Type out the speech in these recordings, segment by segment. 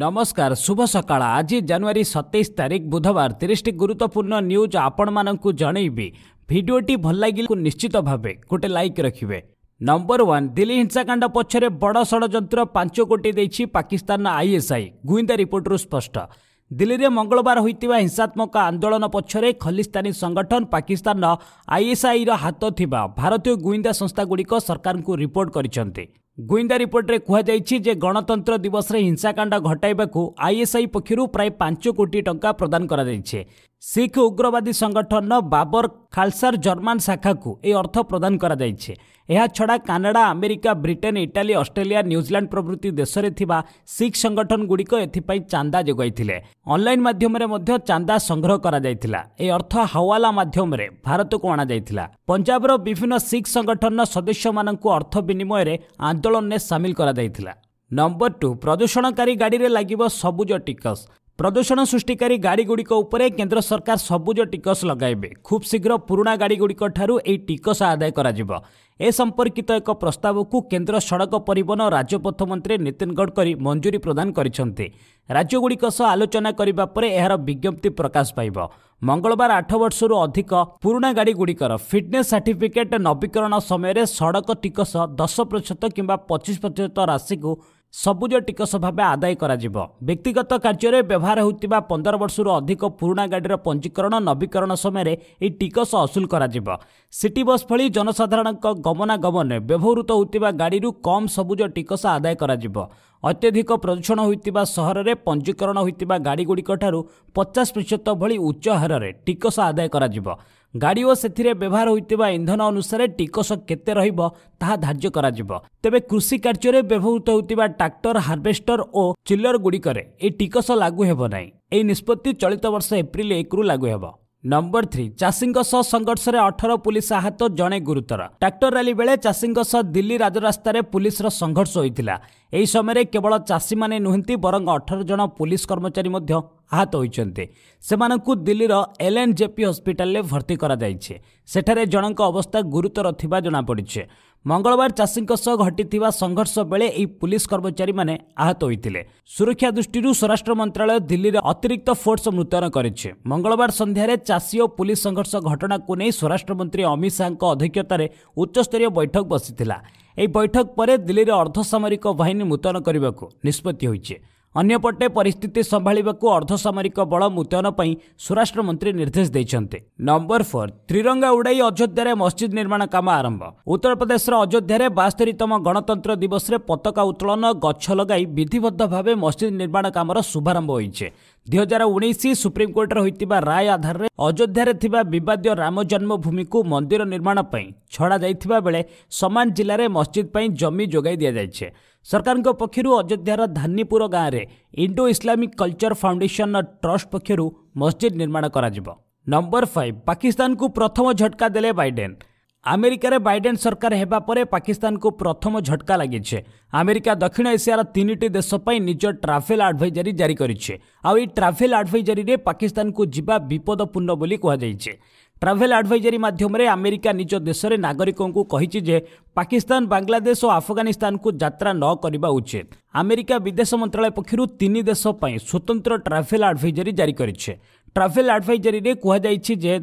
ନମସ୍କାର ଶୁଭ ସକାଳ ଆଜି ଜାନୁଆରୀ ସତେଇଶ ତାରିଖ ବୁଧବାର ତିରିଶଟି ଗୁରୁତ୍ୱପୂର୍ଣ୍ଣ ନ୍ୟୁଜ୍ ଆପଣମାନଙ୍କୁ ଜଣେଇବି ଭିଡ଼ିଓଟି ଭଲ ଲାଗିଲେ ନିଶ୍ଚିତ ଭାବେ ଗୋଟେ ଲାଇକ୍ ରଖିବେ ନମ୍ବର ୱାନ୍ ଦିଲ୍ଲୀ ହିଂସାକାଣ୍ଡ ପଛରେ ବଡ଼ ଷଡ଼ଯନ୍ତ୍ର ପାଞ୍ଚ କୋଟି ଦେଇଛି ପାକିସ୍ତାନର ଆଇଏସ୍ଆଇ ଗୁଇନ୍ଦା ରିପୋର୍ଟରୁ ସ୍ପଷ୍ଟ ଦିଲ୍ଲୀରେ ମଙ୍ଗଳବାର ହୋଇଥିବା ହିଂସାତ୍ମକ ଆନ୍ଦୋଳନ ପଛରେ ଖଲିସ୍ତାନୀ ସଂଗଠନ ପାକିସ୍ତାନର ଆଇଏସ୍ଆଇର ହାତ ଥିବା ଭାରତୀୟ ଗୁଇନ୍ଦା ସଂସ୍ଥାଗୁଡ଼ିକ ସରକାରଙ୍କୁ ରିପୋର୍ଟ କରିଛନ୍ତି গোয়েন্দা রিপোর্টে কুহযাইছি যে গণতন্ত্র দিবসে হিংসাকাণ্ড ঘটাইবাকু আইএসআই পক্ষর প্রায় পাঁচ কোটি টঙ্কা প্রদান করা যাইছে ଶିଖ ଉଗ୍ରବାଦୀ ସଂଗଠନ ବାବର ଖାଲସାର ଜର୍ମାନ ଶାଖାକୁ ଏହି ଅର୍ଥ ପ୍ରଦାନ କରାଯାଇଛି ଏହାଛଡ଼ା Canada America Britain Italy Australia New Zealand ପ୍ରଭୃତି ଦେଶରେ ଥିବା ଶିଖ ସଂଗଠନଗୁଡ଼ିକ ଏଥିପାଇଁ ଚାନ୍ଦା ଯୋଗାଇଥିଲେ ଅନ୍ଲାଇନ୍ ମାଧ୍ୟମରେ ମଧ୍ୟ ଚାନ୍ଦା ସଂଗ୍ରହ କରାଯାଇଥିଲା ଏହି ଅର୍ଥ ହାୱାଲା ମାଧ୍ୟମରେ ଭାରତକୁ ଅଣାଯାଇଥିଲା ପଞ୍ଜାବର ବିଭିନ୍ନ ଶିଖ ସଂଗଠନର ସଦସ୍ୟମାନଙ୍କୁ ଅର୍ଥ ବିନିମୟରେ ଆନ୍ଦୋଳନରେ ସାମିଲ କରାଯାଇଥିଲା ନମ୍ବର ଟୁ ପ୍ରଦୂଷଣକାରୀ ଗାଡ଼ିରେ ଲାଗିବ ସବୁଜ ଟିକସ ପ୍ରଦୂଷଣ ସୃଷ୍ଟିକାରୀ ଗାଡ଼ିଗୁଡ଼ିକ ଉପରେ କେନ୍ଦ୍ର ସରକାର ସବୁଜ ଟିକସ ଲଗାଇବେ ଖୁବ୍ ଶୀଘ୍ର ପୁରୁଣା ଗାଡ଼ିଗୁଡ଼ିକଠାରୁ ଏହି ଟିକସ ଆଦାୟ କରାଯିବ ଏ ସମ୍ପର୍କିତ ଏକ ପ୍ରସ୍ତାବକୁ କେନ୍ଦ୍ର ସଡ଼କ ପରିବହନ ଓ ରାଜପଥ ମନ୍ତ୍ରୀ ନୀତିନ ଗଡ଼କରୀ ମଞ୍ଜୁରୀ ପ୍ରଦାନ କରିଛନ୍ତି ରାଜ୍ୟଗୁଡ଼ିକ ସହ ଆଲୋଚନା କରିବା ପରେ ଏହାର ବିଜ୍ଞପ୍ତି ପ୍ରକାଶ ପାଇବ ମଙ୍ଗଳବାର ଆଠ ବର୍ଷରୁ ଅଧିକ ପୁରୁଣା ଗାଡ଼ିଗୁଡ଼ିକର ଫିଟନେସ୍ ସାର୍ଟିଫିକେଟ୍ ନବୀକରଣ ସମୟରେ ସଡ଼କ ଟିକସ ଦଶ ପ୍ରତିଶତ କିମ୍ବା ପଚିଶ ପ୍ରତିଶତ ରାଶିକୁ ସବୁଜ ଟିକସ ଭାବେ ଆଦାୟ କରାଯିବ ବ୍ୟକ୍ତିଗତ କାର୍ଯ୍ୟରେ ବ୍ୟବହାର ହେଉଥିବା ପନ୍ଦର ବର୍ଷରୁ ଅଧିକ ପୁରୁଣା ଗାଡ଼ିର ପଞ୍ଜୀକରଣ ନବୀକରଣ ସମୟରେ ଏହି ଟିକସ ଅସୁଲ କରାଯିବ ସିଟି ବସ୍ ଭଳି ଜନସାଧାରଣଙ୍କ ଗମନାଗମନରେ ବ୍ୟବହୃତ ହେଉଥିବା ଗାଡ଼ିରୁ କମ୍ ସବୁଜ ଟିକସ ଆଦାୟ କରାଯିବ ଅତ୍ୟଧିକ ପ୍ରଦୂଷଣ ହୋଇଥିବା ସହରରେ ପଞ୍ଜୀକରଣ ହୋଇଥିବା ଗାଡ଼ିଗୁଡ଼ିକଠାରୁ ପଚାଶ ପ୍ରତିଶତ ଭଳି ଉଚ୍ଚ ହାରରେ ଟିକସ ଆଦାୟ କରାଯିବ ଗାଡ଼ି ଓ ସେଥିରେ ବ୍ୟବହାର ହୋଇଥିବା ଇନ୍ଧନ ଅନୁସାରେ ଟିକସ କେତେ ରହିବ ତାହା ଧାର୍ଯ୍ୟ କରାଯିବ ତେବେ କୃଷି କାର୍ଯ୍ୟରେ ବ୍ୟବହୃତ ହେଉଥିବା ଟ୍ରାକ୍ଟର ହାର୍ଭେଷ୍ଟର ଓ ଚିଲର ଗୁଡ଼ିକରେ ଏହି ଟିକସ ଲାଗୁ ହେବ ନାହିଁ ଏହି ନିଷ୍ପତ୍ତି ଚଳିତ ବର୍ଷ ଏପ୍ରିଲ ଏକରୁ ଲାଗୁ ହେବ ନମ୍ବର ଥ୍ରୀ ଚାଷୀଙ୍କ ସହ ସଂଘର୍ଷରେ ଅଠର ପୁଲିସ ଆହତ ଜଣେ ଗୁରୁତର ଟ୍ରାକ୍ଟର ରାଲି ବେଳେ ଚାଷୀଙ୍କ ସହ ଦିଲ୍ଲୀ ରାଜରାସ୍ତାରେ ପୁଲିସର ସଂଘର୍ଷ ହୋଇଥିଲା ଏହି ସମୟରେ କେବଳ ଚାଷୀମାନେ ନୁହନ୍ତି ବରଂ ଅଠର ଜଣ ପୁଲିସ କର୍ମଚାରୀ ମଧ୍ୟ ଆହତ ହୋଇଛନ୍ତି ସେମାନଙ୍କୁ ଦିଲ୍ଲୀର ଏଲ୍ଏନ୍ଜେପି ହସ୍ପିଟାଲରେ ଭର୍ତ୍ତି କରାଯାଇଛି ସେଠାରେ ଜଣଙ୍କ ଅବସ୍ଥା ଗୁରୁତର ଥିବା ଜଣାପଡ଼ିଛି ମଙ୍ଗଳବାର ଚାଷୀଙ୍କ ସହ ଘଟିଥିବା ସଂଘର୍ଷ ବେଳେ ଏହି ପୁଲିସ୍ କର୍ମଚାରୀମାନେ ଆହତ ହୋଇଥିଲେ ସୁରକ୍ଷା ଦୃଷ୍ଟିରୁ ସ୍ୱରାଷ୍ଟ୍ର ମନ୍ତ୍ରଣାଳୟ ଦିଲ୍ଲୀରେ ଅତିରିକ୍ତ ଫୋର୍ସ ମୁତୟନ କରିଛି ମଙ୍ଗଳବାର ସନ୍ଧ୍ୟାରେ ଚାଷୀ ଓ ପୁଲିସ୍ ସଂଘର୍ଷ ଘଟଣାକୁ ନେଇ ସ୍ୱରାଷ୍ଟ୍ରମନ୍ତ୍ରୀ ଅମିତ ଶାହାଙ୍କ ଅଧ୍ୟକ୍ଷତାରେ ଉଚ୍ଚସ୍ତରୀୟ ବୈଠକ ବସିଥିଲା ଏହି ବୈଠକ ପରେ ଦିଲ୍ଲୀରେ ଅର୍ଦ୍ଧସାମରିକ ବାହିନୀ ମୁତୟନ କରିବାକୁ ନିଷ୍ପତ୍ତି ହୋଇଛି ଅନ୍ୟପଟେ ପରିସ୍ଥିତି ସମ୍ଭାଳିବାକୁ ଅର୍ଦ୍ଧସାମରିକ ବଳ ମୁତୟନ ପାଇଁ ସ୍ୱରାଷ୍ଟ୍ରମନ୍ତ୍ରୀ ନିର୍ଦ୍ଦେଶ ଦେଇଛନ୍ତି ନମ୍ବର ଫୋର୍ ତ୍ରିରଙ୍ଗା ଉଡ଼ାଇ ଅଯୋଧ୍ୟାରେ ମସ୍ଜିଦ୍ ନିର୍ମାଣ କାମ ଆରମ୍ଭ ଉତ୍ତରପ୍ରଦେଶର ଅଯୋଧ୍ୟାରେ ବାସ୍ତରୀତମ ଗଣତନ୍ତ୍ର ଦିବସରେ ପତାକା ଉତ୍ତୋଳନ ଗଛ ଲଗାଇ ବିଧିବଦ୍ଧ ଭାବେ ମସ୍ଜିଦ୍ ନିର୍ମାଣ କାମର ଶୁଭାରମ୍ଭ ହୋଇଛି ଦୁଇ ହଜାର ଉଣେଇଶ ସୁପ୍ରିମକୋର୍ଟରେ ହୋଇଥିବା ରାୟ ଆଧାରରେ ଅଯୋଧ୍ୟାରେ ଥିବା ବିବାଦୀୟ ରାମ ଜନ୍ମଭୂମିକୁ ମନ୍ଦିର ନିର୍ମାଣ ପାଇଁ ଛଡ଼ାଯାଇଥିବା ବେଳେ ସମାନ ଜିଲ୍ଲାରେ ମସ୍ଜିଦ୍ ପାଇଁ ଜମି ଯୋଗାଇ ଦିଆଯାଇଛି ସରକାରଙ୍କ ପକ୍ଷରୁ ଅଯୋଧ୍ୟାର ଧାନୀପୁର ଗାଁରେ ଇଣ୍ଡୋ ଇସଲାମିକ୍ କଲଚର ଫାଉଣ୍ଡେସନର ଟ୍ରଷ୍ଟ ପକ୍ଷରୁ ମସଜିଦ୍ ନିର୍ମାଣ କରାଯିବ ନମ୍ବର ଫାଇଭ୍ ପାକିସ୍ତାନକୁ ପ୍ରଥମ ଝଟକା ଦେଲେ ବାଇଡେନ୍ ଆମେରିକାରେ ବାଇଡେନ୍ ସରକାର ହେବା ପରେ ପାକିସ୍ତାନକୁ ପ୍ରଥମ ଝଟକା ଲାଗିଛି ଆମେରିକା ଦକ୍ଷିଣ ଏସିଆର ତିନିଟି ଦେଶ ପାଇଁ ନିଜ ଟ୍ରାଭେଲ୍ ଆଡ଼ଭାଇଜାରୀ ଜାରି କରିଛି ଆଉ ଏହି ଟ୍ରାଭେଲ୍ ଆଡ଼ଭାଇଜାରୀରେ ପାକିସ୍ତାନକୁ ଯିବା ବିପଦପୂର୍ଣ୍ଣ ବୋଲି କୁହାଯାଇଛି ଟ୍ରାଭେଲ୍ ଆଡ଼ଭାଇଜରି ମାଧ୍ୟମରେ ଆମେରିକା ନିଜ ଦେଶରେ ନାଗରିକଙ୍କୁ କହିଛି ଯେ ପାକିସ୍ତାନ ବାଂଲାଦେଶ ଓ ଆଫଗାନିସ୍ତାନକୁ ଯାତ୍ରା ନ କରିବା ଉଚିତ ଆମେରିକା ବିଦେଶ ମନ୍ତ୍ରଣାଳୟ ପକ୍ଷରୁ ତିନି ଦେଶ ପାଇଁ ସ୍ୱତନ୍ତ୍ର ଟ୍ରାଭେଲ୍ ଆଡ଼ଭାଇଜରି ଜାରି କରିଛି ଟ୍ରାଭେଲ୍ ଆଡ଼ଭାଇଜରିରେ କୁହାଯାଇଛି ଯେ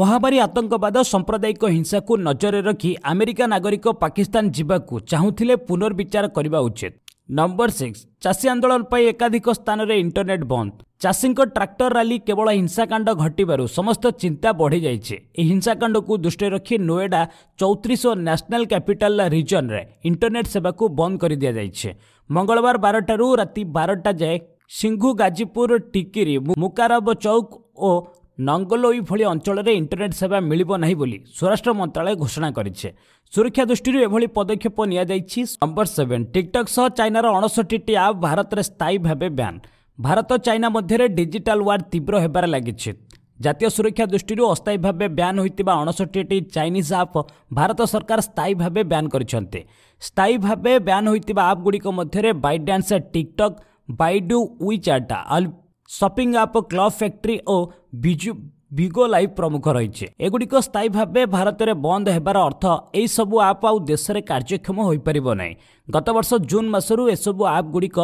ମହାମାରୀ ଆତଙ୍କବାଦ ସାମ୍ପ୍ରଦାୟିକ ହିଂସାକୁ ନଜରରେ ରଖି ଆମେରିକା ନାଗରିକ ପାକିସ୍ତାନ ଯିବାକୁ ଚାହୁଁଥିଲେ ପୁନର୍ବିଚାର କରିବା ଉଚିତ ନମ୍ବର ସିକ୍ସ ଚାଷୀ ଆନ୍ଦୋଳନ ପାଇଁ ଏକାଧିକ ସ୍ଥାନରେ ଇଣ୍ଟରନେଟ୍ ବନ୍ଦ ଚାଷୀଙ୍କ ଟ୍ରାକ୍ଟର ରାଲି କେବଳ ହିଂସାକାଣ୍ଡ ଘଟିବାରୁ ସମସ୍ତ ଚିନ୍ତା ବଢ଼ିଯାଇଛି ଏହି ହିଂସାକାଣ୍ଡକୁ ଦୃଷ୍ଟିରେ ରଖି ନୋଏଡ଼ା ଚଉତିରିଶ ନ୍ୟାସନାଲ୍ କ୍ୟାପିଟାଲ ରିଜନ୍ରେ ଇଣ୍ଟରନେଟ୍ ସେବାକୁ ବନ୍ଦ କରି ଦିଆଯାଇଛି ମଙ୍ଗଳବାର ବାରଟାରୁ ରାତି ବାରଟା ଯାଏ ସିଙ୍ଘୁ ଗାଜିପୁର ଟିକିରି ମୁକାରବ ଚୌକ ଓ ନଙ୍ଗଲୋଇ ଭଳି ଅଞ୍ଚଳରେ ଇଣ୍ଟରନେଟ୍ ସେବା ମିଳିବ ନାହିଁ ବୋଲି ସ୍ୱରାଷ୍ଟ୍ର ମନ୍ତ୍ରାଳୟ ଘୋଷଣା କରିଛି ସୁରକ୍ଷା ଦୃଷ୍ଟିରୁ ଏଭଳି ପଦକ୍ଷେପ ନିଆଯାଇଛି ନମ୍ବର ସେଭେନ୍ ଟିକ୍ଟକ୍ ସହ ଚାଇନାର ଅଣଷଠିଟି ଆପ୍ ଭାରତରେ ସ୍ଥାୟୀ ଭାବେ ବ୍ୟାନ୍ ଭାରତ ଚାଇନା ମଧ୍ୟରେ ଡିଜିଟାଲ୍ ୱାର୍ ତୀବ୍ର ହେବାରେ ଲାଗିଛି ଜାତୀୟ ସୁରକ୍ଷା ଦୃଷ୍ଟିରୁ ଅସ୍ଥାୟୀ ଭାବେ ବ୍ୟାନ୍ ହୋଇଥିବା ଅଣଷଠିଟି ଚାଇନିଜ୍ ଆପ୍ ଭାରତ ସରକାର ସ୍ଥାୟୀ ଭାବେ ବ୍ୟାନ୍ କରିଛନ୍ତି ସ୍ଥାୟୀ ଭାବେ ବ୍ୟାନ୍ ହୋଇଥିବା ଆପ୍ଗୁଡ଼ିକ ମଧ୍ୟରେ ByteDance TikTok Baidu WeChat shopping app Club Factory ଓ ବିଜୁ ବିଗୋ ଲାଇଭ୍ ପ୍ରମୁଖ ରହିଛି ଏଗୁଡ଼ିକ ସ୍ଥାୟୀ ଭାବେ ଭାରତରେ ବନ୍ଦ ହେବାର ଅର୍ଥ ଏହିସବୁ ଆପ୍ ଆଉ ଦେଶରେ କାର୍ଯ୍ୟକ୍ଷମ ହୋଇପାରିବ ନାହିଁ ଗତବର୍ଷ ଜୁନ୍ ମାସରୁ ଏସବୁ ଆପ୍ ଗୁଡ଼ିକ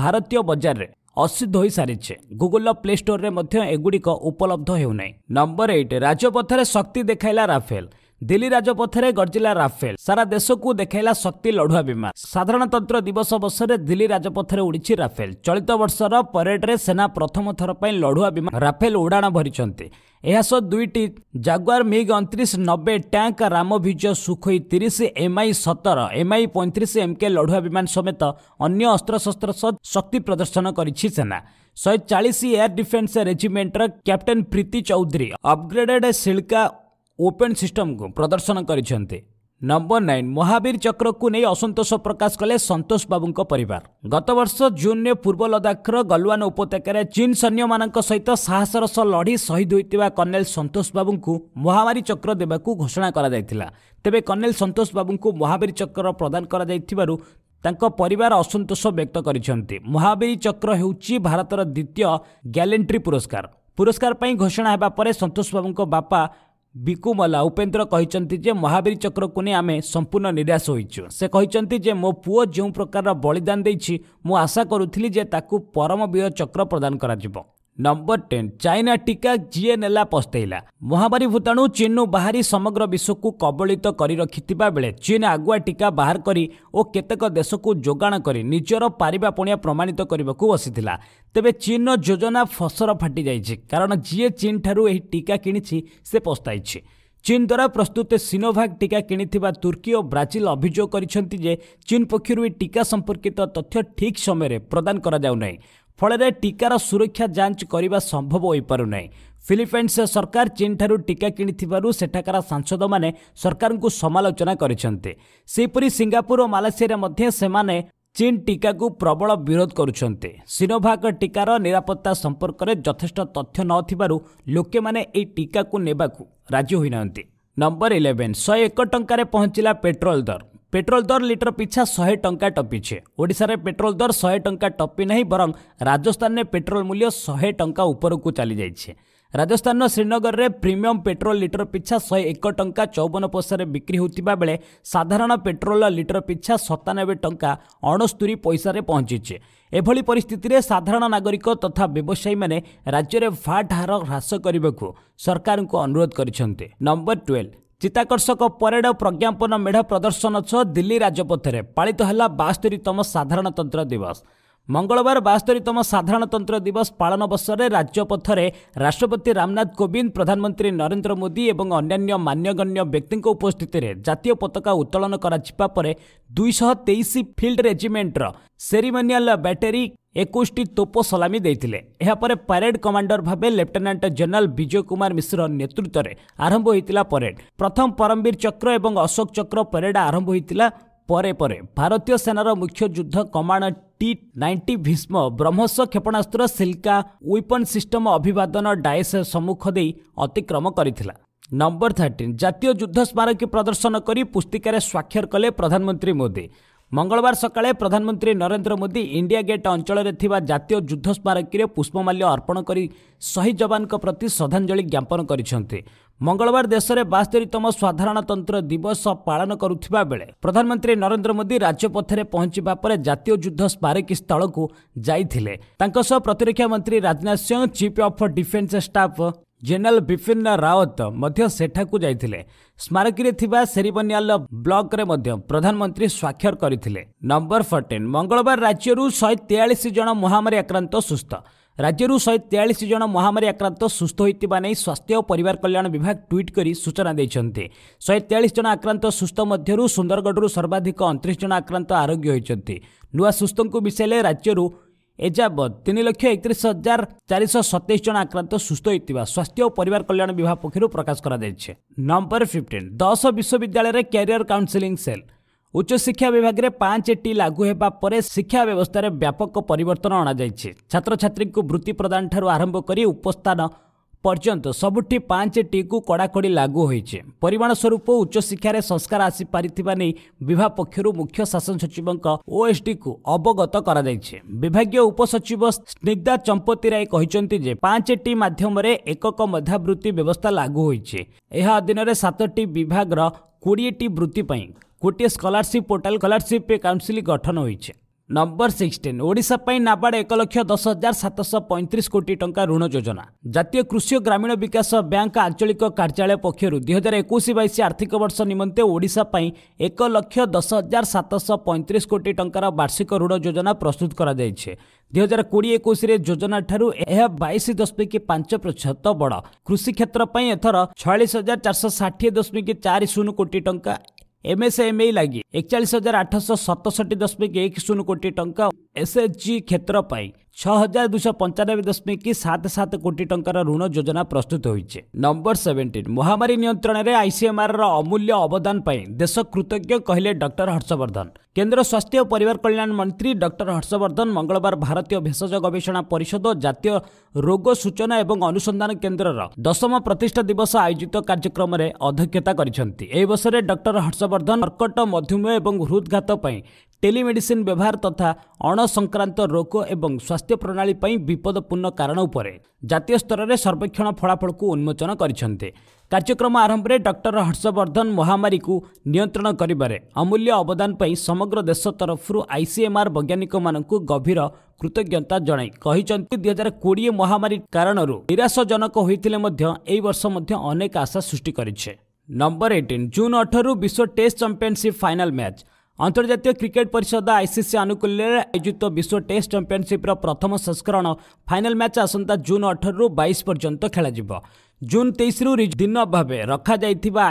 ଭାରତୀୟ ବଜାରରେ ଅସିଦ୍ଧ ହୋଇସାରିଛି ଗୁଗୁଲର ପ୍ଲେ ଷ୍ଟୋରରେ ମଧ୍ୟ ଏଗୁଡ଼ିକ ଉପଲବ୍ଧ ହେଉନାହିଁ ନମ୍ବର ଏଇଟ୍ ରାଜପଥରେ ଶକ୍ତି ଦେଖାଇଲା ରାଫେଲ দিল্লি রাজপথে গর্জিলা রাফেল সারা দেশকু দেখাইলা শক্তি লଢুয়া বিমান সাধারণতন্ত্র দিবস অবসরে দিল্লি রাজপথে উড়িছে রাফেল চলিত বর্ষর পরেডরে সেনা প্রথম থর পাই লଢুয়া বিমান রাফেল উড়াণ ভরিଛନ୍ତି ଏହା ସହ ଦୁଇଟି ଜାଗୁଆର ମିଗ୍ ଅଣତିରିଶ ନବେ ଟ୍ୟାଙ୍କ ରାମଭିଜ ସୁଖୋଇ ତିରିଶ ଏମ୍ଆଇ ସତର ଏମ୍ଆଇ ପଇଁତିରିଶ ଏମ୍କେ ଲଢୁଆ ବିମାନ ସମେତ ଅନ୍ୟ ଅସ୍ତ୍ରଶସ୍ତ୍ର ସହ ଶକ୍ତି ପ୍ରଦର୍ଶନ କରିଛି ସେନା ଶହେ ଚାଳିଶ ଏୟାର ଡିଫେନ୍ସ ରେଜିମେଣ୍ଟର captain Preeti Chaudhary upgraded Shilka weapon ସିଷ୍ଟମ୍କୁ ପ୍ରଦର୍ଶନ କରିଛନ୍ତି ନମ୍ବର ନାଇନ୍ ମହାବୀର ଚକ୍ରକୁ ନେଇ ଅସନ୍ତୋଷ ପ୍ରକାଶ କଲେ ସନ୍ତୋଷ ବାବୁଙ୍କ ପରିବାର ଗତବର୍ଷ ଜୁନ୍ରେ ପୂର୍ବ ଲଦାଖର ଗଲୱାନ ଉପତ୍ୟକାରେ ଚୀନ୍ ସୈନ୍ୟମାନଙ୍କ ସହିତ ସାହସର ସହ ଲଢ଼ି ଶହୀଦ ହୋଇଥିବା କର୍ଣ୍ଣେଲ ସନ୍ତୋଷ ବାବୁଙ୍କୁ ମହାମାରୀ ଚକ୍ର ଦେବାକୁ ଘୋଷଣା କରାଯାଇଥିଲା ତେବେ କର୍ଣ୍ଣେଲ ସନ୍ତୋଷ ବାବୁଙ୍କୁ ମହାବୀର ଚକ୍ର ପ୍ରଦାନ କରାଯାଇଥିବାରୁ ତାଙ୍କ ପରିବାର ଅସନ୍ତୋଷ ବ୍ୟକ୍ତ କରିଛନ୍ତି ମହାବୀର ଚକ୍ର ହେଉଛି ଭାରତର ଦ୍ୱିତୀୟ ଗ୍ୟାଲେଣ୍ଟ୍ରି ପୁରସ୍କାର ପୁରସ୍କାର ପାଇଁ ଘୋଷଣା ହେବା ପରେ ସନ୍ତୋଷ ବାବୁଙ୍କ ବାପା ବିକୁମଲା ଉପେନ୍ଦ୍ର କହିଛନ୍ତି ଯେ ମହାବୀର ଚକ୍ରକୁ ନେଇ ଆମେ ସମ୍ପୂର୍ଣ୍ଣ ନିରାଶ ହୋଇଛୁ ସେ କହିଛନ୍ତି ଯେ ମୋ ପୁଅ ଯେଉଁ ପ୍ରକାରର ବଳିଦାନ ଦେଇଛି ମୁଁ ଆଶା କରୁଥିଲି ଯେ ତାକୁ ପରମବୀର ଚକ୍ର ପ୍ରଦାନ କରାଯିବ ନମ୍ବର ଟେନ୍ ଚାଇନା ଟିକା ଯିଏ ନେଲା ପସ୍ତେଇଲା ମହାମାରୀ ଭୂତାଣୁ ଚୀନରୁ ବାହାରି ସମଗ୍ର ବିଶ୍ୱକୁ କବଳିତ କରି ରଖିଥିବା ବେଳେ ଚୀନ ଆଗୁଆ ଟିକା ବାହାର କରି ଓ କେତେକ ଦେଶକୁ ଯୋଗାଣ କରି ନିଜର ପାରିବା ପଣିଆ ପ୍ରମାଣିତ କରିବାକୁ ବସିଥିଲା ତେବେ ଚୀନର ଯୋଜନା ଫସର ଫାଟିଯାଇଛି କାରଣ ଯିଏ ଚୀନଠାରୁ ଏହି ଟିକା କିଣିଛି ସେ ପସ୍ତାଇଛି ଚୀନ ଦ୍ୱାରା ପ୍ରସ୍ତୁତ ସିନୋଭାକ୍ ଟିକା କିଣିଥିବା ତୁର୍କୀ ଓ ବ୍ରାଜିଲ ଅଭିଯୋଗ କରିଛନ୍ତି ଯେ ଚୀନ ପକ୍ଷରୁ ଏହି ଟିକା ସମ୍ପର୍କିତ ତଥ୍ୟ ଠିକ୍ ସମୟରେ ପ୍ରଦାନ କରାଯାଉନାହିଁ ଫଳରେ ଟିକାର ସୁରକ୍ଷା ଯାଞ୍ଚ କରିବା ସମ୍ଭବ ହୋଇପାରୁନାହିଁ ଫିଲିପାଇନ୍ସ ସରକାର ଚୀନ୍ଠାରୁ ଟିକା କିଣିଥିବାରୁ ସେଠାକାର ସାଂସଦମାନେ ସରକାରଙ୍କୁ ସମାଲୋଚନା କରିଛନ୍ତି ସେହିପରି ସିଙ୍ଗାପୁର ଓ ମାଲେସିଆରେ ମଧ୍ୟ ସେମାନେ ଚୀନ୍ ଟିକାକୁ ପ୍ରବଳ ବିରୋଧ କରୁଛନ୍ତି ସିନୋଭାକ୍ ଟିକାର ନିରାପତ୍ତା ସମ୍ପର୍କରେ ଯଥେଷ୍ଟ ତଥ୍ୟ ନଥିବାରୁ ଲୋକେମାନେ ଏହି ଟିକାକୁ ନେବାକୁ ରାଜି ହୋଇନାହାନ୍ତି ନମ୍ବର ଇଲେଭେନ୍ ଶହେ ଏକ ଟଙ୍କାରେ ପହଞ୍ଚିଲା ପେଟ୍ରୋଲ ଦର ପେଟ୍ରୋଲ ଦର ଲିଟର ପିଛା ଶହେ ଟଙ୍କା ଟପିଛେ ଓଡ଼ିଶାରେ ପେଟ୍ରୋଲ ଦର ଶହେ ଟଙ୍କା ଟପି ନାହିଁ ବରଂ ରାଜସ୍ଥାନରେ ପେଟ୍ରୋଲ ମୂଲ୍ୟ ଶହେ ଟଙ୍କା ଉପରକୁ ଚାଲିଯାଇଛି ରାଜସ୍ଥାନର ଶ୍ରୀନଗରରେ ପ୍ରିମିୟମ ପେଟ୍ରୋଲ ଲିଟର ପିଛା ଶହେ ଏକ ଟଙ୍କା ଚଉବନ ପଇସାରେ ବିକ୍ରି ହେଉଥିବା ବେଳେ ସାଧାରଣ ପେଟ୍ରୋଲ ଲିଟର ପିଛା ସତାନବେ ଟଙ୍କା ଅଣସ୍ତରୀ ପଇସାରେ ପହଞ୍ଚିଛି ଏଭଳି ପରିସ୍ଥିତିରେ ସାଧାରଣ ନାଗରିକ ତଥା ବ୍ୟବସାୟୀମାନେ ରାଜ୍ୟରେ ଭାଟ୍ ହାର ହ୍ରାସ କରିବାକୁ ସରକାରଙ୍କୁ ଅନୁରୋଧ କରିଛନ୍ତି ନମ୍ବର ଟୁଏଲ୍ଭ ଚିତାକର୍ଷକ ପରେଡ୍ ଓ ପ୍ରଜ୍ଞାପନ ମେଢ଼ ପ୍ରଦର୍ଶନ ସହ ଦିଲ୍ଲୀ ରାଜପଥରେ ପାଳିତ ହେଲା ବାସ୍ତରୀତମ ସାଧାରଣତନ୍ତ୍ର ଦିବସ ମଙ୍ଗଳବାର ବାସ୍ତରୀତମ ସାଧାରଣତନ୍ତ୍ର ଦିବସ ପାଳନ ଅବସରରେ ରାଜ୍ୟପଥରେ ରାଷ୍ଟ୍ରପତି ରାମନାଥ କୋବିନ୍ଦ ପ୍ରଧାନମନ୍ତ୍ରୀ ନରେନ୍ଦ୍ର ମୋଦି ଏବଂ ଅନ୍ୟାନ୍ୟ ମାନ୍ୟଗଣ୍ୟ ବ୍ୟକ୍ତିଙ୍କ ଉପସ୍ଥିତିରେ ଜାତୀୟ ପତାକା ଉତ୍ତୋଳନ କରାଯିବା ପରେ ଦୁଇଶହ ତେଇଶ ଫିଲ୍ଡ ରେଜିମେଣ୍ଟର ସେରିମୋନିଆଲ ବ୍ୟାଟେରୀ ଏକୋଇଶଟି ତୋପ ସଲାମି ଦେଇଥିଲେ ଏହାପରେ ପ୍ୟାରେଡ୍ କମାଣ୍ଡର ଭାବେ ଲେଫ୍ଟନାଣ୍ଟ ଜେନେରାଲ ବିଜୟ କୁମାର ମିଶ୍ର ନେତୃତ୍ୱରେ ଆରମ୍ଭ ହୋଇଥିଲା ପରେଡ୍ ପ୍ରଥମ ପରମବୀର ଚକ୍ର ଏବଂ ଅଶୋକ ଚକ୍ର ପରେଡ୍ ଆରମ୍ଭ ହୋଇଥିଲା ପରେ ପରେ ଭାରତୀୟ ସେନାର ମୁଖ୍ୟ ଯୁଦ୍ଧ command T ninety Bhishma BrahMos କ୍ଷେପଣାସ୍ତ୍ର ସିଲ୍କା ୱିପନ୍ ସିଷ୍ଟମ୍ ଅଭିବାଦନ ଡାଏସ୍ ସମ୍ମୁଖ ଦେଇ ଅତିକ୍ରମ କରିଥିଲା ନମ୍ବର ଥାର୍ଟିନ୍ ଜାତୀୟ ଯୁଦ୍ଧ ସ୍ମାରକୀ ପ୍ରଦର୍ଶନ କରି ପୁସ୍ତିକାରେ ସ୍ୱାକ୍ଷର କଲେ ପ୍ରଧାନମନ୍ତ୍ରୀ ମୋଦି ମଙ୍ଗଳବାର ସକାଳେ ପ୍ରଧାନମନ୍ତ୍ରୀ ନରେନ୍ଦ୍ର ମୋଦି ଇଣ୍ଡିଆ ଗେଟ୍ ଅଞ୍ଚଳରେ ଥିବା ଜାତୀୟ ଯୁଦ୍ଧ ସ୍ମାରକୀରେ ପୁଷ୍ପମାଲ୍ୟ ଅର୍ପଣ କରି ଶହୀଦ ଯବାନଙ୍କ ପ୍ରତି ଶ୍ରଦ୍ଧାଞ୍ଜଳି ଜ୍ଞାପନ କରିଛନ୍ତି ମଙ୍ଗଳବାର ଦେଶରେ ବାସ୍ତରୀତମ ସାଧାରଣତନ୍ତ୍ର ଦିବସ ପାଳନ କରୁଥିବା ବେଳେ ପ୍ରଧାନମନ୍ତ୍ରୀ ନରେନ୍ଦ୍ର ମୋଦି ରାଜ୍ୟପଥରେ ପହଞ୍ଚିବା ପରେ ଜାତୀୟ ଯୁଦ୍ଧ ସ୍ମାରକୀ ସ୍ଥଳକୁ ଯାଇଥିଲେ ତାଙ୍କ ସହ ପ୍ରତିରକ୍ଷା ମନ୍ତ୍ରୀ Rajnath Singh chief of defence staff general Bipin Rawat ମଧ୍ୟ ସେଠାକୁ ଯାଇଥିଲେ ସ୍ମାରକୀରେ ଥିବା ସେରିବନିଆଲ ବ୍ଲକରେ ମଧ୍ୟ ପ୍ରଧାନମନ୍ତ୍ରୀ ସ୍ୱାକ୍ଷର କରିଥିଲେ ନମ୍ବର ଫୋର୍ଟିନ୍ ମଙ୍ଗଳବାର ରାଜ୍ୟରୁ ଶହେ ତେୟାଳିଶ ଜଣ ମହାମାରୀ ଆକ୍ରାନ୍ତ ସୁସ୍ଥ ରାଜ୍ୟରୁ ଶହେ ତେୟାଳିଶ ଜଣ ମହାମାରୀ ଆକ୍ରାନ୍ତ ସୁସ୍ଥ ହୋଇଥିବା ନେଇ ସ୍ୱାସ୍ଥ୍ୟ ଓ ପରିବାର କଲ୍ୟାଣ ବିଭାଗ ଟ୍ୱିଟ୍ କରି ସୂଚନା ଦେଇଛନ୍ତି ଶହେ ତେୟାଳିଶ ଜଣ ଆକ୍ରାନ୍ତ ସୁସ୍ଥ ମଧ୍ୟରୁ ସୁନ୍ଦରଗଡ଼ରୁ ସର୍ବାଧିକ ଅଣତିରିଶ ଜଣ ଆକ୍ରାନ୍ତ ଆରୋଗ୍ୟ ହୋଇଛନ୍ତି ନୂଆ ସୁସ୍ଥଙ୍କୁ ମିଶାଇଲେ ରାଜ୍ୟରୁ ଏଯାବତ୍ ତିନି ଲକ୍ଷ ଏକତିରିଶ ହଜାର ଚାରିଶହ ସତେଇଶ ଜଣ ଆକ୍ରାନ୍ତ ସୁସ୍ଥ ହୋଇଥିବା ସ୍ୱାସ୍ଥ୍ୟ ଓ ପରିବାର କଲ୍ୟାଣ ବିଭାଗ ପକ୍ଷରୁ ପ୍ରକାଶ କରାଯାଇଛି ନମ୍ବର ଫିଫ୍ଟିନ୍ ଦଶ ବିଶ୍ୱବିଦ୍ୟାଳୟରେ କ୍ୟାରିୟର କାଉନ୍ସିଲିଂ ସେଲ୍ ଉଚ୍ଚଶିକ୍ଷା ବିଭାଗରେ ପାଞ୍ଚ ଟି ଲାଗୁ ହେବା ପରେ ଶିକ୍ଷା ବ୍ୟବସ୍ଥାରେ ବ୍ୟାପକ ପରିବର୍ତ୍ତନ ଅଣାଯାଇଛି ଛାତ୍ରଛାତ୍ରୀଙ୍କୁ ବୃତ୍ତି ପ୍ରଦାନଠାରୁ ଆରମ୍ଭ କରି ଉପସ୍ଥାନ ପର୍ଯ୍ୟନ୍ତ ସବୁଠି ପାଞ୍ଚଟିକୁ କଡ଼ାକଡ଼ି ଲାଗୁ ହୋଇଛି ପରିମାଣ ସ୍ୱରୂପ ଉଚ୍ଚଶିକ୍ଷାରେ ସଂସ୍କାର ଆସିପାରିଥିବା ନେଇ ବିଭାଗ ପକ୍ଷରୁ ମୁଖ୍ୟ ଶାସନ ସଚିବଙ୍କ ଓଏସ୍ଡିକୁ ଅବଗତ କରାଯାଇଛି ବିଭାଗୀୟ ଉପସଚିବ ସ୍ନିଗ୍ଧା ଚମ୍ପତି ରାୟ କହିଛନ୍ତି ଯେ ପାଞ୍ଚଟି ମାଧ୍ୟମରେ ଏକକ ମଧ୍ୟାବୃତ୍ତି ବ୍ୟବସ୍ଥା ଲାଗୁ ହୋଇଛି ଏହା ଅଧୀନରେ ସାତଟି ବିଭାଗର କୋଡ଼ିଏଟି ବୃତ୍ତି ପାଇଁ ଗୋଟିଏ ସ୍କଲାରସିପ୍ ପୋର୍ଟାଲ ସ୍କଲାରସିପ୍ କାଉନ୍ସିଲ୍ ଗଠନ ହୋଇଛି ନମ୍ବର ସିକ୍ସଟିନ୍ ଓଡ଼ିଶା ପାଇଁ ନାବାର୍ଡ଼ ଏକ ଲକ୍ଷ ଦଶ ହଜାର ସାତଶହ ପଇଁତିରିଶ କୋଟି ଟଙ୍କା ଋଣ ଯୋଜନା ଜାତୀୟ କୃଷି ଓ ଗ୍ରାମୀଣ ବିକାଶ ବ୍ୟାଙ୍କ ଆଞ୍ଚଳିକ କାର୍ଯ୍ୟାଳୟ ପକ୍ଷରୁ ଦୁଇ ହଜାର ଏକୋଇଶ ବାଇଶ ଆର୍ଥିକ ବର୍ଷ ନିମନ୍ତେ ଓଡ଼ିଶା ପାଇଁ ଏକ ଲକ୍ଷ ଦଶ ହଜାର ସାତଶହ ପଇଁତିରିଶ କୋଟି ଟଙ୍କାର ବାର୍ଷିକ ଋଣ ଯୋଜନା ପ୍ରସ୍ତୁତ କରାଯାଇଛି ଦୁଇ ହଜାର କୋଡ଼ିଏ ଏକୋଇଶରେ ଯୋଜନାଠାରୁ ଏହା ବାଇଶ ଦଶମିକ ପାଞ୍ଚ ପ୍ରତିଶତ ବଡ଼ କୃଷି କ୍ଷେତ୍ର ପାଇଁ ଏଥର ଛୟାଳିଶ ହଜାର ଚାରିଶହ ଷାଠିଏ ଦଶମିକ ଚାରି ଶୂନ କୋଟି ଟଙ୍କା ଏମ୍ଏସ୍ଏମ୍ଇ ଲାଗି ଏକଚାଳିଶ ହଜାର ଆଠଶହ ସତଷଠି ଦଶମିକ ଏକ ଶୂନ କୋଟି ଟଙ୍କା ଏସ୍ଏଚ୍ଜି କ୍ଷେତ୍ର ପାଇଁ ଛଅ ହଜାର ଦୁଇଶହ ପଞ୍ଚାନବେ ଦଶମିକ ସାତ ସାତ କୋଟି ଟଙ୍କାର ଋଣ ଯୋଜନା ପ୍ରସ୍ତୁତ ହୋଇଛି ନମ୍ବର ସେଭେଣ୍ଟିନ୍ ମହାମାରୀ ନିୟନ୍ତ୍ରଣରେ ଆଇସିଏମ୍ଆର୍ର ଅମୂଲ୍ୟ ଅବଦାନ ପାଇଁ ଦେଶ କୃତଜ୍ଞ କହିଲେ ଡକ୍ଟର ହର୍ଷବର୍ଦ୍ଧନ କେନ୍ଦ୍ର ସ୍ୱାସ୍ଥ୍ୟ ଓ ପରିବାର କଲ୍ୟାଣ ମନ୍ତ୍ରୀ ଡକ୍ଟର ହର୍ଷବର୍ଦ୍ଧନ ମଙ୍ଗଳବାର ଭାରତୀୟ ଭେଷଜ ଗବେଷଣା ପରିଷଦ ଓ ଜାତୀୟ ରୋଗ ସୂଚନା ଏବଂ ଅନୁସନ୍ଧାନ କେନ୍ଦ୍ରର ଦଶମ ପ୍ରତିଷ୍ଠା ଦିବସ ଆୟୋଜିତ କାର୍ଯ୍ୟକ୍ରମରେ ଅଧ୍ୟକ୍ଷତା କରିଛନ୍ତି ଏହି ଅବସରରେ ଡକ୍ଟର ହର୍ଷବର୍ଦ୍ଧନ କର୍କଟ ମଧୁମେହ ଏବଂ ହୃଦଘାତ ପାଇଁ ଟେଲିମେଡ଼ିସିନ୍ ବ୍ୟବହାର ତଥା ଅଣସଂକ୍ରାନ୍ତ ରୋଗ ଏବଂ ସ୍ୱାସ୍ଥ୍ୟ ପ୍ରଣାଳୀ ପାଇଁ ବିପଦପୂର୍ଣ୍ଣ କାରଣ ଉପରେ ଜାତୀୟ ସ୍ତରରେ ସର୍ବେକ୍ଷଣ ଫଳାଫଳକୁ ଉନ୍ମୋଚନ କରିଛନ୍ତି କାର୍ଯ୍ୟକ୍ରମ ଆରମ୍ଭରେ ଡକ୍ଟର ହର୍ଷବର୍ଦ୍ଧନ ମହାମାରୀକୁ ନିୟନ୍ତ୍ରଣ କରିବାରେ ଅମୂଲ୍ୟ ଅବଦାନ ପାଇଁ ସମଗ୍ର ଦେଶ ତରଫରୁ ଆଇସିଏମ୍ଆର୍ ବୈଜ୍ଞାନିକମାନଙ୍କୁ ଗଭୀର କୃତଜ୍ଞତା ଜଣାଇ କହିଛନ୍ତି ଦୁଇ ହଜାର କୋଡ଼ିଏ ମହାମାରୀ କାରଣରୁ ନିରାଶଜନକ ହୋଇଥିଲେ ମଧ୍ୟ ଏହି ବର୍ଷ ମଧ୍ୟ ଅନେକ ଆଶା ସୃଷ୍ଟି କରିଛେ ନମ୍ବର ଏଇଟିନ୍ ଜୁନ୍ ଅଠରରୁ ବିଶ୍ୱ ଟେଷ୍ଟ ଚମ୍ପିଅନ୍ସିପ୍ ଫାଇନାଲ୍ ମ୍ୟାଚ୍ ଅନ୍ତର୍ଜାତୀୟ କ୍ରିକେଟ୍ ପରିଷଦ ଆଇସିସି ଆନୁକୂଲ୍ୟରେ ଆୟୋଜିତ ବିଶ୍ୱ ଟେଷ୍ଟ ଚମ୍ପିଅନ୍ସିପ୍ର ପ୍ରଥମ ସଂସ୍କରଣ ଫାଇନାଲ୍ ମ୍ୟାଚ୍ ଆସନ୍ତା ଜୁନ୍ ଅଠରରୁ ବାଇଶ ପର୍ଯ୍ୟନ୍ତ ଖେଳାଯିବ ଜୁନ୍ ତେଇଶରୁ ଦିନ ଭାବେ ରଖାଯାଇଥିବା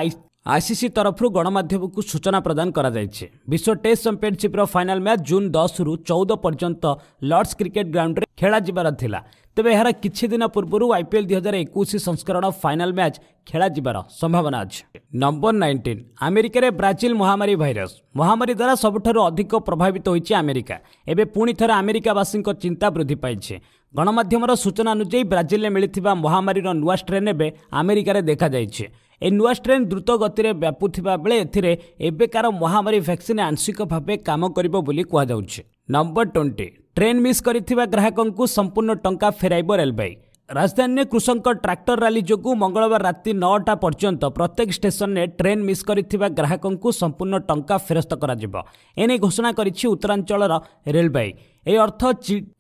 ଆଇସିସି ତରଫରୁ ଗଣମାଧ୍ୟମକୁ ସୂଚନା ପ୍ରଦାନ କରାଯାଇଛି ବିଶ୍ୱ ଟେଷ୍ଟ ଚମ୍ପିଅନ୍ସିପ୍ର ଫାଇନାଲ୍ ମ୍ୟାଚ୍ ଜୁନ୍ ଦଶରୁ ଚଉଦ ପର୍ଯ୍ୟନ୍ତ ଲର୍ଡ଼ସ୍ କ୍ରିକେଟ୍ ଗ୍ରାଉଣ୍ଡରେ ଖେଳାଯିବାର ଥିଲା ତେବେ ଏହାର କିଛି ଦିନ ପୂର୍ବରୁ ଆଇପିଏଲ୍ ଦୁଇ ହଜାର ଏକୋଇଶ ସଂସ୍କରଣ ଫାଇନାଲ୍ ମ୍ୟାଚ୍ ଖେଳାଯିବାର ସମ୍ଭାବନା ଅଛି ନମ୍ବର ନାଇଣ୍ଟିନ୍ ଆମେରିକାରେ ବ୍ରାଜିଲ୍ ମହାମାରୀ ଭାଇରସ୍ ମହାମାରୀ ଦ୍ୱାରା ସବୁଠାରୁ ଅଧିକ ପ୍ରଭାବିତ ହୋଇଛି ଆମେରିକା ଏବେ ପୁଣି ଥରେ ଆମେରିକାବାସୀଙ୍କ ଚିନ୍ତା ବୃଦ୍ଧି ପାଇଛି ଗଣମାଧ୍ୟମର ସୂଚନା ଅନୁଯାୟୀ ବ୍ରାଜିଲ୍ରେ ମିଳିଥିବା ମହାମାରୀର ନୂଆ ଷ୍ଟ୍ରେନ୍ ଏବେ ଆମେରିକାରେ ଦେଖାଯାଇଛି ଏହି ନୂଆ ଷ୍ଟ୍ରେନ୍ ଦ୍ରୁତ ଗତିରେ ବ୍ୟାପୁଥିବା ବେଳେ ଏଥିରେ ଏବେକାର ମହାମାରୀ ଭ୍ୟାକ୍ସିନ୍ ଆଂଶିକ ଭାବେ କାମ କରିବ ବୋଲି କୁହାଯାଉଛି ନମ୍ବର ଟ୍ୱେଣ୍ଟି ଟ୍ରେନ୍ ମିସ୍ କରିଥିବା ଗ୍ରାହକଙ୍କୁ ସମ୍ପୂର୍ଣ୍ଣ ଟଙ୍କା ଫେରାଇବ ରେଲବାଇ ରାଜଧାନୀରେ କୃଷକଙ୍କ ଟ୍ରାକ୍ଟର ରାଲି ଯୋଗୁଁ ମଙ୍ଗଳବାର ରାତି ନଅଟା ପର୍ଯ୍ୟନ୍ତ ପ୍ରତ୍ୟେକ ଷ୍ଟେସନରେ ଟ୍ରେନ୍ ମିସ୍ କରିଥିବା ଗ୍ରାହକଙ୍କୁ ସମ୍ପୂର୍ଣ୍ଣ ଟଙ୍କା ଫେରସ୍ତ କରାଯିବ ଏନେଇ ଘୋଷଣା କରିଛି ଉତ୍ତରାଞ୍ଚଳର ରେଳବାଇ ଏହି ଅର୍ଥ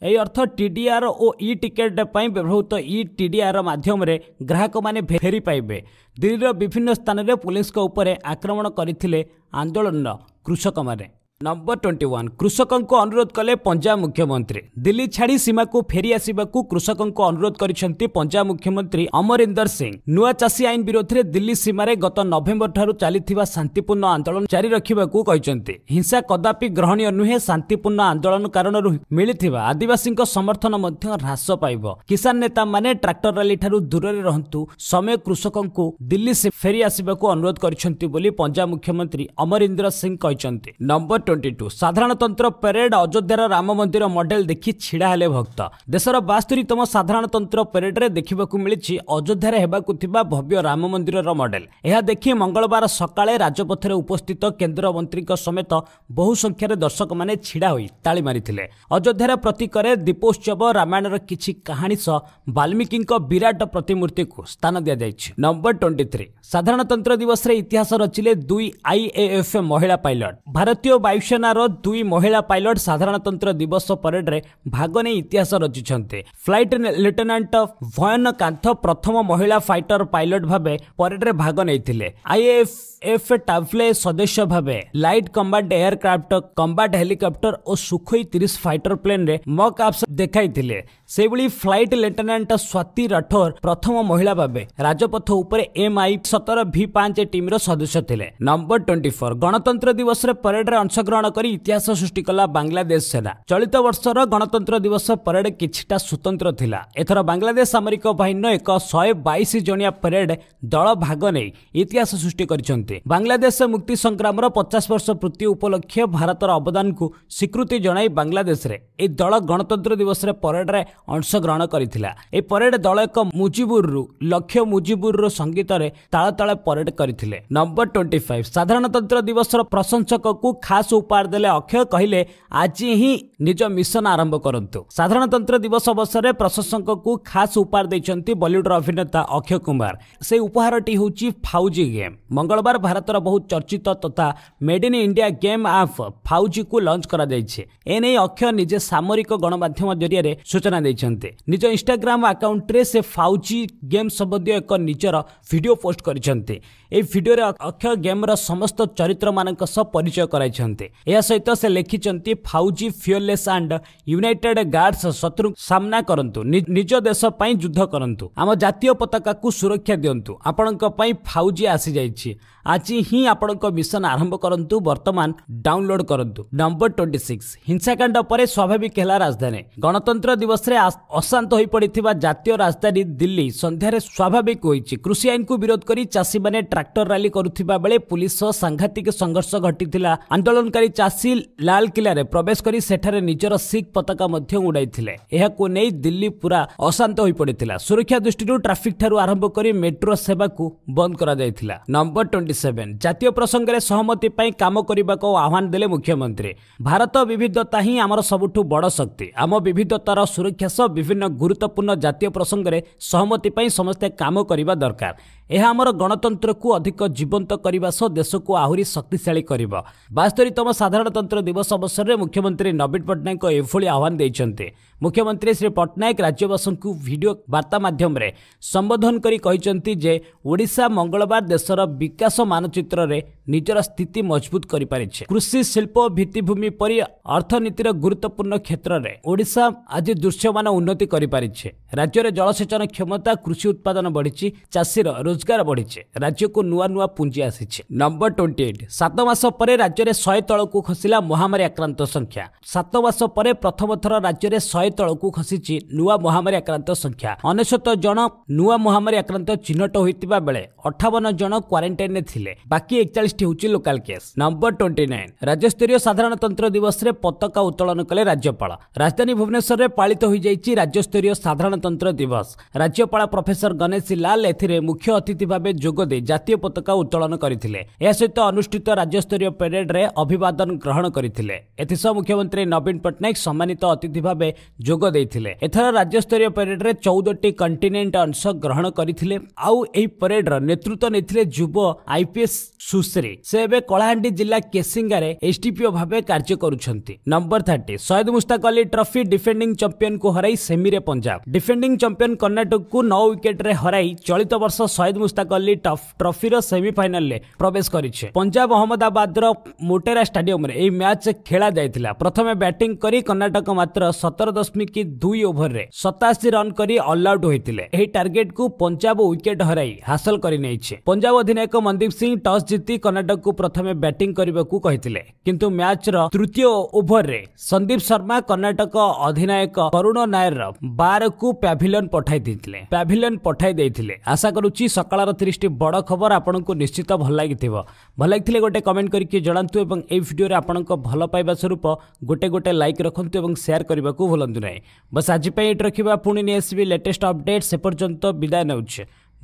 ଏହି ଅର୍ଥ ଟିଡିଆର୍ ଓ ଇ ଟିକେଟ୍ ପାଇଁ ବ୍ୟବହୃତ ଇ ଟିଡିଆର୍ ମାଧ୍ୟମରେ ଗ୍ରାହକମାନେ ଫେରିପାଇବେ ଦିଲ୍ଲୀର ବିଭିନ୍ନ ସ୍ଥାନରେ ପୁଲିସଙ୍କ ଉପରେ ଆକ୍ରମଣ କରିଥିଲେ ଆନ୍ଦୋଳନର କୃଷକମାନେ ନମ୍ବର ଟ୍ୱେଣ୍ଟି ୱାନ୍ କୃଷକଙ୍କୁ ଅନୁରୋଧ କଲେ ପଞ୍ଜାବ ମୁଖ୍ୟମନ୍ତ୍ରୀ ଦିଲ୍ଲୀ ଛାଡ଼ି ସୀମାକୁ ଫେରି ଆସିବାକୁ କୃଷକଙ୍କୁ ଅନୁରୋଧ କରିଛନ୍ତି ପଞ୍ଜାବ ମୁଖ୍ୟମନ୍ତ୍ରୀ ଅମରିନ୍ଦର ସିଂ ନୂଆ ଚାଷୀ ଆଇନ ବିରୋଧରେ ଦିଲ୍ଲୀ ସୀମାରେ ଗତ ନଭେମ୍ବରଠାରୁ ଚାଲିଥିବା ଶାନ୍ତିପୂର୍ଣ୍ଣ ଆନ୍ଦୋଳନ ଜାରି ରଖିବାକୁ କହିଛନ୍ତି ହିଂସା କଦାପି ଗ୍ରହଣୀୟ ନୁହେଁ ଶାନ୍ତିପୂର୍ଣ୍ଣ ଆନ୍ଦୋଳନ କାରଣରୁ ମିଳିଥିବା ଆଦିବାସୀଙ୍କ ସମର୍ଥନ ମଧ୍ୟ ହ୍ରାସ ପାଇବ କିଷାନ ନେତାମାନେ ଟ୍ରାକ୍ଟର ରାଲିଠାରୁ ଦୂରରେ ରହନ୍ତୁ ସମୟ କୃଷକଙ୍କୁ ଦିଲ୍ଲୀ ଫେରି ଆସିବାକୁ ଅନୁରୋଧ କରିଛନ୍ତି ବୋଲି ପଞ୍ଜାବ ମୁଖ୍ୟମନ୍ତ୍ରୀ ଅମରିନ୍ଦର ସିଂ କହିଛନ୍ତି ନମ୍ବର ଟ୍ୱେଣ୍ଟି ଟୁ ସାଧାରଣତନ୍ତ୍ର ପ୍ୟାରେଡ୍ ଅଯୋଧ୍ୟାର ରାମ ମନ୍ଦିର ମଡେଲ ଦେଖି ଛିଡ଼ା ହେଲେ ଭକ୍ତ ଦେଶର ବାସ୍ତୁରୀତମ ସାଧାରଣତନ୍ତ୍ର ପ୍ୟାରେଡ୍ରେ ଦେଖିବାକୁ ମିଳିଛି ଅଯୋଧ୍ୟାରେ ହେବାକୁ ଥିବା ଭବ୍ୟ ରାମ ମନ୍ଦିରର ମଡେଲ ଏହା ଦେଖି ମଙ୍ଗଳବାର ସକାଳେ ରାଜପଥରେ ଉପସ୍ଥିତ କେନ୍ଦ୍ରମନ୍ତ୍ରୀଙ୍କ ସମେତ ବହୁ ସଂଖ୍ୟାରେ ଦର୍ଶକମାନେ ଛିଡ଼ା ହୋଇ ତାଳି ମାରିଥିଲେ ଅଯୋଧ୍ୟାର ପ୍ରତୀକରେ ଦୀପୋତ୍ସବ ରାମାୟଣର କିଛି କାହାଣୀ ସହ ବାଲ୍ମୀକିଙ୍କ ବିରାଟ ପ୍ରତିମୂର୍ତ୍ତିକୁ ସ୍ଥାନ ଦିଆଯାଇଛି ନମ୍ବର ଟ୍ୱେଣ୍ଟି ଥ୍ରୀ ସାଧାରଣତନ୍ତ୍ର ଦିବସରେ ଇତିହାସ ରଚିଲେ ଦୁଇ ଆଇଏଏଫ୍ ମହିଳା ପାଇଲଟ ଭାରତୀୟ ବାୟୁ ବାୟୁସେନାର ଦୁଇ ମହିଳା ପାଇଲଟ ସାଧାରଣତନ୍ତ୍ର ଦିବସ ପରେଡ଼୍ରେ ଭାଗ ନେଇ ଇତିହାସ ରଚିଛନ୍ତି ଫ୍ଲାଇଟ୍ ଲେଫ୍ଟନାଣ୍ଟ ଭୟନ କାନ୍ଥ ପ୍ରଥମ ମହିଳା ଫାଇଟର ପାଇଲଟ ଭାବେ ପରେଡ଼୍ରେ ଭାଗ ନେଇଥିଲେ ଆଇଏଏଫ୍ ଏଫ୍ ଟାଭ୍ଲେ ସଦସ୍ୟ ଭାବେ light combat aircraft combat helicopter ଓ ସୁଖୋଇ ତିରିଶ ଫାଇଟର ପ୍ଲେନ୍ରେ ମକ୍ ଆପ୍ସ ଦେଖାଇଥିଲେ ସେଭଳି ଫ୍ଲାଇଟ୍ ଲେଫ୍ଟନାଣ୍ଟ ସ୍ୱାତି ରାଠୋର ପ୍ରଥମ ମହିଳା ଭାବେ ରାଜପଥ ଉପରେ ଏମ୍ଆଇ ସତର ଭି ପାଞ୍ଚ ଟିମ୍ର ସଦସ୍ୟ ଥିଲେ ନମ୍ବର ଟ୍ୱେଣ୍ଟି ଫୋର୍ ଗଣତନ୍ତ୍ର ଦିବସରେ ପରେଡରେ ଅଂଶଗ୍ରହଣ ନିୟନ୍ତ୍ରଣ କରି ଇତିହାସ ସୃଷ୍ଟି କଲା ବାଂଲାଦେଶ ସେନା ଚଳିତ ବର୍ଷର ଗଣତନ୍ତ୍ର ଦିବସ ପରେଡ୍ କିଛିଟା ସ୍ୱତନ୍ତ୍ର ଥିଲା ଏଥର ବାଂଲାଦେଶ ସାମରିକ ବାହିନୀର ଏକ ଶହେ ବାଇଶ ଜଣିଆ ପରେଡ୍ ଦଳ ଭାଗ ନେଇ ଇତିହାସ ସୃଷ୍ଟି କରିଛନ୍ତି ବାଂଲାଦେଶ ମୁକ୍ତି ସଂଗ୍ରାମର ପଚାଶ ବର୍ଷ ପୂର୍ତ୍ତି ଉପଲକ୍ଷେ ଭାରତର ଅବଦାନକୁ ସ୍ୱୀକୃତି ଜଣାଇ ବାଂଲାଦେଶରେ ଏହି ଦଳ ଗଣତନ୍ତ୍ର ଦିବସରେ ପରେଡ୍ରେ ଅଂଶଗ୍ରହଣ କରିଥିଲା ଏହି ପରେଡ୍ ଦଳ ଏକ ମୁଜିବୁରରୁ ଲକ୍ଷ୍ୟ ମୁଜିବୁରର ସଙ୍ଗୀତରେ ତାଳତାଳେ ପରେଡ୍ କରିଥିଲେ ନମ୍ବର ଟ୍ୱେଣ୍ଟି ଫାଇଭ୍ ସାଧାରଣତନ୍ତ୍ର ଦିବସର ପ୍ରଶଂସକକୁ ଖାସ୍ ଉପହାର ଦେଲେ ଅକ୍ଷୟ କହିଲେ ଆଜି ହିଁ ନିଜ ମିଶନ ଆରମ୍ଭ କରନ୍ତୁ ସାଧାରଣତନ୍ତ୍ର ଦିବସ ଅବସରରେ ପ୍ରଶଂସକଙ୍କୁ ଖାସ୍ ଉପହାର ଦେଇଛନ୍ତି ବଲିଉଡ୍ର ଅଭିନେତା ଅକ୍ଷୟ କୁମାର ସେହି ଉପହାରଟି ହେଉଛି ଫାଉଜି ଗେମ୍ ମଙ୍ଗଳବାର ଭାରତର ବହୁ ଚର୍ଚ୍ଚିତ ତଥା made in India game app ଫାଉଜିକୁ ଲଞ୍ଚ କରାଯାଇଛି ଏ ନେଇ ଅକ୍ଷୟ ନିଜେ ସାମରିକ ଗଣମାଧ୍ୟମ ଜରିଆରେ ସୂଚନା ଦେଇଛନ୍ତି ନିଜ ଇନ୍ଷ୍ଟାଗ୍ରାମ୍ ଆକାଉଣ୍ଟରେ ସେ ଫାଉଜି ଗେମ୍ ସମ୍ବନ୍ଧୀୟ ଏକ ନିଜର ଭିଡ଼ିଓ ପୋଷ୍ଟ କରିଛନ୍ତି ଏହି ଭିଡ଼ିଓରେ ଅକ୍ଷୟ ଗେମ୍ର ସମସ୍ତ ଚରିତ୍ରମାନଙ୍କ ସହ ପରିଚୟ କରାଇଛନ୍ତି ଏହା ସହିତ ସେ ଲେଖିଛନ୍ତି Fauji fearless and united guards ଶତ୍ରୁ ସାମ୍ନା କରନ୍ତୁ ନିଜ ଦେଶ ପାଇଁ ଯୁଦ୍ଧ କରନ୍ତୁ ଆମ ଜାତୀୟ ପତାକାକୁ ସୁରକ୍ଷା ଦିଅନ୍ତୁ ଆପଣଙ୍କ ପାଇଁ ଫାଉଜି ଆସିଯାଇଛି ଆଜି ହିଁ ଆପଣଙ୍କ ମିଶନ ଆରମ୍ଭ କରନ୍ତୁ ବର୍ତ୍ତମାନ ଡାଉନଲୋଡ କରନ୍ତୁ ନମ୍ବର ଟ୍ୱେଣ୍ଟି ସିକ୍ସ ହିଂସାକାଣ୍ଡ ପରେ ସ୍ୱାଭାବିକ ହେଲା ରାଜଧାନୀ ଗଣତନ୍ତ୍ର ଦିବସରେ ଅଶାନ୍ତ ହୋଇପଡ଼ିଥିବା ଜାତୀୟ ରାଜଧାନୀ ଦିଲ୍ଲୀ ସନ୍ଧ୍ୟାରେ ସ୍ୱାଭାବିକ ହୋଇଛି କୃଷି ଆଇନକୁ ବିରୋଧ କରି ଚାଷୀମାନେ ଟ୍ରାକ୍ଟର ରାଲି କରୁଥିବା ବେଳେ ପୁଲିସ ସହ ସାଂଘାତିକ ସଂଘର୍ଷ ଘଟିଥିଲା ଆନ୍ଦୋଳନକାରୀ ଚାଷୀ ଲାଲକିଲ୍ଲାରେ ପ୍ରବେଶ କରି ସେଠାରେ ନିଜର ଶିଖ ପତାକା ମଧ୍ୟ ଉଡ଼ାଇଥିଲେ ଏହାକୁ ନେଇ ଦିଲ୍ଲୀ ପୁରା ଅଶାନ୍ତ ହୋଇପଡ଼ିଥିଲା ସୁରକ୍ଷା ଦୃଷ୍ଟିରୁ ଟ୍ରାଫିକ୍ ଠାରୁ ଆରମ୍ଭ କରି ମେଟ୍ରୋ ସେବାକୁ ବନ୍ଦ କରାଯାଇଥିଲା ନମ୍ବର ଟ୍ୱେଣ୍ଟି ସେଭେନ୍ ଜାତୀୟ ପ୍ରସଙ୍ଗରେ ସହମତି ପାଇଁ କାମ କରିବାକୁ ଆହ୍ୱାନ ଦେଲେ ମୁଖ୍ୟମନ୍ତ୍ରୀ ଭାରତ ବିବିଧତା ହିଁ ଆମର ସବୁଠୁ ବଡ଼ ଶକ୍ତି ଆମ ବିବିଧତାର ସୁରକ୍ଷା ସହ ବିଭିନ୍ନ ଗୁରୁତ୍ୱପୂର୍ଣ୍ଣ ଜାତୀୟ ପ୍ରସଙ୍ଗରେ ସହମତି ପାଇଁ ସମସ୍ତେ କାମ କରିବା ଦରକାର ଏହା ଆମର ଗଣତନ୍ତ୍ରକୁ ଅଧିକ ଜୀବନ୍ତ କରିବା ସହ ଦେଶକୁ ଆହୁରି ଶକ୍ତିଶାଳୀ କରିବ ବାସ୍ତରୀତମ ସାଧାରଣତନ୍ତ୍ର ଦିବସ ଅବସରରେ ମୁଖ୍ୟମନ୍ତ୍ରୀ ନବୀନ ପଟ୍ଟନାୟକ ଏଭଳି ଆହ୍ୱାନ ଦେଇଛନ୍ତି ମୁଖ୍ୟମନ୍ତ୍ରୀ ଶ୍ରୀ ପଟ୍ଟନାୟକ ରାଜ୍ୟବାସୀଙ୍କୁ ଭିଡ଼ିଓ ବାର୍ତ୍ତା ମାଧ୍ୟମରେ ସମ୍ବୋଧନ କରି କହିଛନ୍ତି ଯେ ଓଡ଼ିଶା ମଙ୍ଗଳବାର ଦେଶର ବିକାଶ ମାନଚିତ୍ରରେ ନିଜର ସ୍ଥିତି ମଜବୁତ କରିପାରିଛି କୃଷି ଶିଳ୍ପ ଭିତ୍ତିଭୂମି ପରି ଅର୍ଥନୀତିର ଗୁରୁତ୍ୱପୂର୍ଣ୍ଣ କ୍ଷେତ୍ରରେ ଓଡ଼ିଶା ଆଜି ଦୃଶ୍ୟମାନ ଉନ୍ନତି କରିପାରିଛି ରାଜ୍ୟରେ ଜଳସେଚନ କ୍ଷମତା କୃଷି ଉତ୍ପାଦନ ବଢ଼ିଛି ଚାଷୀର ରୋଜଗାର ବଢ଼ିଛି ରାଜ୍ୟକୁ ନୂଆ ନୂଆ ପୁଞ୍ଜି ଆସିଛି ନମ୍ବର ଟ୍ୱେଣ୍ଟି ଏଇଟ୍ ସାତ ମାସ ପରେ ରାଜ୍ୟରେ ଶହେ ତଳକୁ ଖସିଲା ମହାମାରୀ ଆକ୍ରାନ୍ତ ସଂଖ୍ୟା ସାତ ମାସ ପରେ ପ୍ରଥମ ଥର ରାଜ୍ୟରେ ଶହେ ତଳକୁ ଖସିଛି ନୂଆ ମହାମାରୀ ଆକ୍ରାନ୍ତ ସଂଖ୍ୟା ଅନେଶ୍ୱତ ଜଣ ନୂଆ ମହାମାରୀ ଆକ୍ରାନ୍ତ ଚିହ୍ନଟ ହୋଇଥିବା ବେଳେ ଅଠାବନ ଜଣ କ୍ୱାରେଣ୍ଟାଇନ୍ରେ ଥିଲେ ବାକି ଏକଚାଳିଶଟି ହେଉଛି local case number twenty nine ରାଜ୍ୟସ୍ତରୀୟ ସାଧାରଣତନ୍ତ୍ର ଦିବସରେ ପତାକା ଉତ୍ତୋଳନ କଲେ ରାଜ୍ୟପାଳ ରାଜଧାନୀ ଭୁବନେଶ୍ୱରରେ ପାଳିତ ହୋଇଯାଇଛି ରାଜ୍ୟସ୍ତରୀୟ ସାଧାରଣତନ୍ତ୍ର ଦିବସ ରାଜ୍ୟପାଳ ପ୍ରଫେସର ଗଣେଶୀ ଲାଲ ଏଥିରେ ମୁଖ୍ୟ ଅତିଥି ଭାବେ ଯୋଗ ଦେଇ ଜାତୀୟ ପତାକା ଉତ୍ତୋଳନ କରିଥିଲେ ଏହା ସହିତ ଅନୁଷ୍ଠିତ ରାଜ୍ୟସ୍ତରୀୟ ପ୍ୟାରେଡ୍ରେ ଅଭିବାଦନ ଗ୍ରହଣ କରିଥିଲେ ଏଥିସହ ମୁଖ୍ୟମନ୍ତ୍ରୀ ନବୀନ ପଟ୍ଟନାୟକ ସମ୍ମାନିତ ଅତିଥି ଭାବେ ଯୋଗ ଦେଇଥିଲେ ଏଥର ରାଜ୍ୟସ୍ତରୀୟ ପ୍ୟାରେଡ୍ରେ ଚଉଦଟି କଣ୍ଟିନେଣ୍ଟ ଅଂଶ ଗ୍ରହଣ କରିଥିଲେ ଆଉ ଏହି ପ୍ୟାରେଡ୍ର ନେତୃତ୍ୱ ନେଇଥିଲେ ଯୁବ ଆଇପିଏସ୍ ସୁଶ୍ରୀ ସେ ଏବେ କଳାହାଣ୍ଡି ଜିଲ୍ଲା କେସିଙ୍ଗାରେ ଏସ୍ଡିପିଓ ଭାବେ କାର୍ଯ୍ୟ କରୁଛନ୍ତି number thirty Syed Mushtaq Ali trophy defending ଚମ୍ପିୟନକୁ ହରାଇ ସେମିରେ ପଞ୍ଜାବ ଡିଫେଣ୍ଡିଂ ଚମ୍ପିୟନ କର୍ଣ୍ଣାଟକକୁ ନଅ ୱିକେଟ୍ରେ ହରାଇ ଚଳିତ ବର୍ଷ ଶହେ ସହିଦ ମୁସ୍ତାକ ଅଲ୍ଲୀ ଟଫ୍ ଟ୍ରଫିର ସେମିଫାଇନାଲରେ ପ୍ରବେଶ କରିଛି ପଞ୍ଜାବ ଅହମ୍ମଦାବାଦର ମୋଟେରା ଷ୍ଟାଡିୟମରେ ଏହି ମ୍ୟାଚ୍ ଖେଳା ଯାଇଥିଲା ପ୍ରଥମେ ବ୍ୟାଟିଂ କରି କର୍ଣ୍ଣାଟକ ମାତ୍ର ସତର ଦଶମିକ ଦୁଇ ଓଭରରେ ସତାଅଶୀ ରନ୍ କରି ଅଲ୍ଆଉଟ୍ ହୋଇଥିଲେ ଏହି ଟାର୍ଗେଟକୁ ପଞ୍ଜାବ ୱିକେଟ୍ ହରାଇ ହାସଲ କରିନେଇଛି ପଞ୍ଜାବ ଅଧିନାୟକ ମନ୍ଦୀପ ସିଂ ଟସ୍ ଜିତି କର୍ଣ୍ଣାଟକକୁ ପ୍ରଥମେ ବ୍ୟାଟିଂ କରିବାକୁ କହିଥିଲେ କିନ୍ତୁ ମ୍ୟାଚ୍ର ତୃତୀୟ ଓଭରରେ ସନ୍ଦୀପ ଶର୍ମା କର୍ଣ୍ଣାଟକ ଅଧିନାୟକ କରୁଣ ନାୟର ବାରକୁ ପ୍ୟାଭିଲିୟନ୍ ପଠାଇ ଦେଇଥିଲେ ପ୍ୟାଭିଲିୟନ୍ ପଠାଇ ଦେଇଥିଲେ ଆଶା କରୁଛି ସକାଳର ତିରିଶଟି ବଡ଼ ଖବର ଆପଣଙ୍କୁ ନିଶ୍ଚିତ ଭଲ ଲାଗିଥିବ ଭଲ ଲାଗିଥିଲେ ଗୋଟେ କମେଣ୍ଟ କରିକି ଜଣାନ୍ତୁ ଏବଂ ଏହି ଭିଡ଼ିଓରେ ଆପଣଙ୍କ ଭଲ ପାଇବା ସ୍ୱରୂପ ଗୋଟେ ଗୋଟେ ଲାଇକ୍ ରଖନ୍ତୁ ଏବଂ ସେୟାର କରିବାକୁ ଭୁଲନ୍ତୁ ନାହିଁ ବସ୍ ଆଜି ପାଇଁ ଏଇଠି ରଖିବା ପୁଣି ନେଇ ଆସିବି ଲେଟେଷ୍ଟ ଅପଡ଼େଟ୍ ସେ ପର୍ଯ୍ୟନ୍ତ ବିଦାୟ ନେଉଛି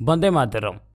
ବନ୍ଦେ ମାଧରମ